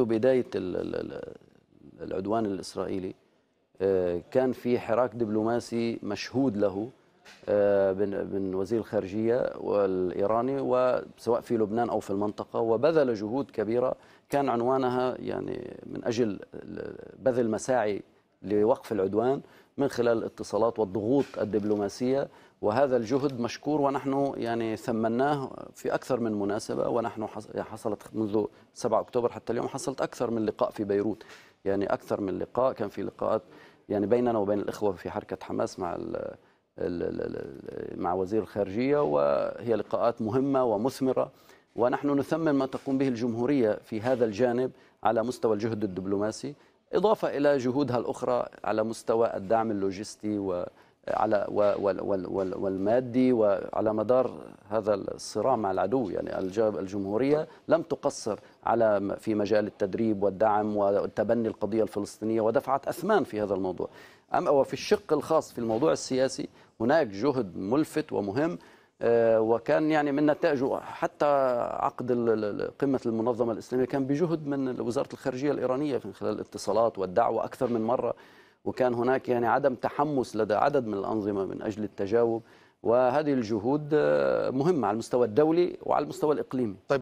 منذ بداية العدوان الإسرائيلي آه، كان في حراك دبلوماسي مشهود له آه، من وزير الخارجية والإيراني وسواء في لبنان أو في المنطقة وبذل جهود كبيرة كان عنوانها يعني من أجل بذل مساعي لوقف العدوان من خلال الاتصالات والضغوط الدبلوماسية وهذا الجهد مشكور ونحن يعني ثمناه في أكثر من مناسبة ونحن يعني حصلت منذ 7 أكتوبر حتى اليوم حصلت أكثر من لقاء في بيروت يعني أكثر من لقاء كان في لقاءات يعني بيننا وبين الإخوة في حركة حماس مع الـ مع وزير الخارجية وهي لقاءات مهمة ومثمرة ونحن نثمن ما تقوم به الجمهورية في هذا الجانب على مستوى الجهد الدبلوماسي إضافة إلى جهودها الأخرى على مستوى الدعم اللوجستي وعلى والمادي وعلى مدار هذا الصراع مع العدو يعني الجمهورية لم تقصر على في مجال التدريب والدعم وتبني القضية الفلسطينية ودفعت أثمان في هذا الموضوع أما وفي الشق الخاص في الموضوع السياسي هناك جهد ملفت ومهم آه، وكان يعني من نتائجه حتى عقد قمة المنظمة الإسلامية كان بجهد من وزارة الخارجية الإيرانية من خلال الاتصالات والدعوة أكثر من مرة وكان هناك يعني عدم تحمس لدى عدد من الأنظمة من أجل التجاوب وهذه الجهود آه، مهمة على المستوى الدولي وعلى المستوى الإقليمي طيب